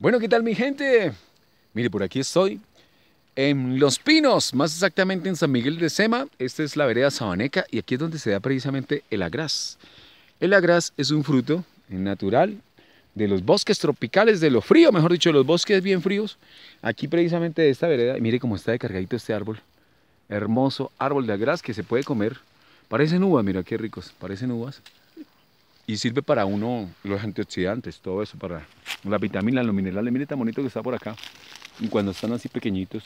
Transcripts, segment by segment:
Bueno, ¿qué tal mi gente? Mire, por aquí estoy. En Los Pinos, más exactamente en San Miguel de Sema. Esta es la vereda Sabaneca y aquí es donde se da precisamente el agraz. El agraz es un fruto natural de los bosques tropicales, de lo frío, mejor dicho, de los bosques bien fríos. Aquí precisamente de esta vereda, mire cómo está de cargadito este árbol. Hermoso árbol de agraz que se puede comer. Parecen uvas, mira qué ricos, parecen uvas. Y sirve para uno los antioxidantes, todo eso para las vitaminas, los minerales, mire tan bonito que está por acá, cuando están así pequeñitos,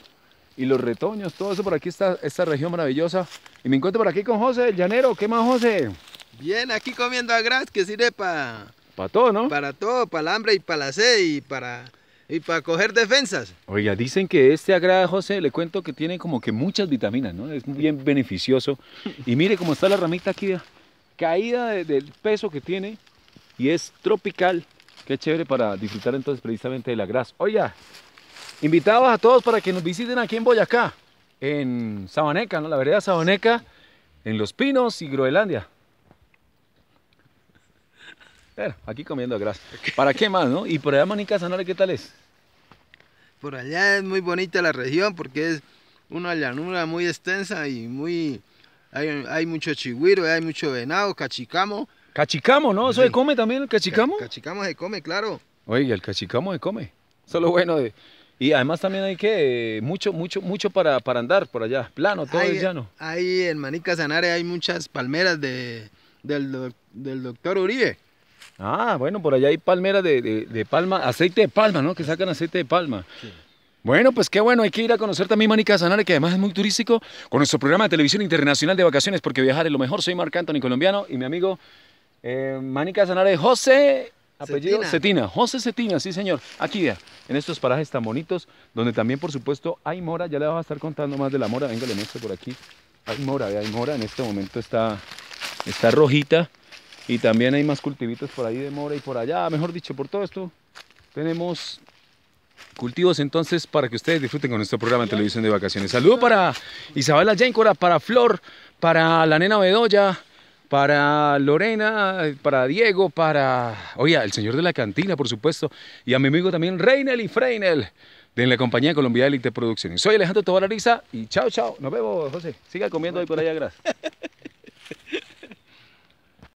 y los retoños, todo eso por aquí está esta región maravillosa, y me encuentro por aquí con José del Llanero, ¿qué más José? Bien, aquí comiendo agras que sirve para... Para todo, ¿no? Para todo, para el hambre y para la sed y para... Y para coger defensas. Oiga, dicen que este agrada, José, le cuento que tiene como que muchas vitaminas, ¿no? Es bien beneficioso. Y mire cómo está la ramita aquí, caída del peso que tiene y es tropical Qué chévere para disfrutar entonces precisamente de la grasa. Oiga, invitados a todos para que nos visiten aquí en Boyacá, en Sabaneca, ¿no? la vereda Sabaneca, en Los Pinos y Groenlandia. Pero aquí comiendo grasa. ¿Para qué más, no? Y por allá, Manica Sanare, ¿qué tal es? Por allá es muy bonita la región porque es una llanura muy extensa y muy... Hay, hay mucho chigüiro, hay mucho venado, cachicamo Cachicamo, ¿no? ¿Eso se come también el cachicamo? El cachicamo se come, claro. Oye, el cachicamo se come. Eso es lo bueno de... Y además también hay que mucho, mucho, mucho para, para andar por allá, plano, todo es llano. Ahí en Manica Sanare hay muchas palmeras de, del, doctor Uribe. Ah, bueno, por allá hay palmeras de, palma, aceite de palma, ¿no? Que sacan aceite de palma. Bueno, pues qué bueno, hay que ir a conocer también Manica Sanare, que además es muy turístico, con nuestro programa de televisión internacional de vacaciones, porque viajar es lo mejor. Soy Marc Anthony Colombiano y mi amigo eh, Manica Sanare, José, apellido Cetina. José Cetina, sí señor. Aquí ya, en estos parajes tan bonitos, donde también por supuesto hay mora, ya le vamos a estar contando más de la mora, venga, le muestro por aquí. Hay mora, hay mora, en este momento está, está rojita y también hay más cultivitos por ahí de mora y por allá, mejor dicho, por todo esto tenemos cultivos entonces para que ustedes disfruten con nuestro programa en televisión de vacaciones. Saludo para Isabela Yéncora, para Flor, para la nena Bedoya, para Lorena, para Diego, para, oye, el señor de la cantina, por supuesto, y a mi amigo también Reynel y Freynel, de la compañía Colombia Elite Producciones. Soy Alejandro Tobarariza y chao, chao. Nos vemos, José. Siga comiendo ahí por allá, gracias.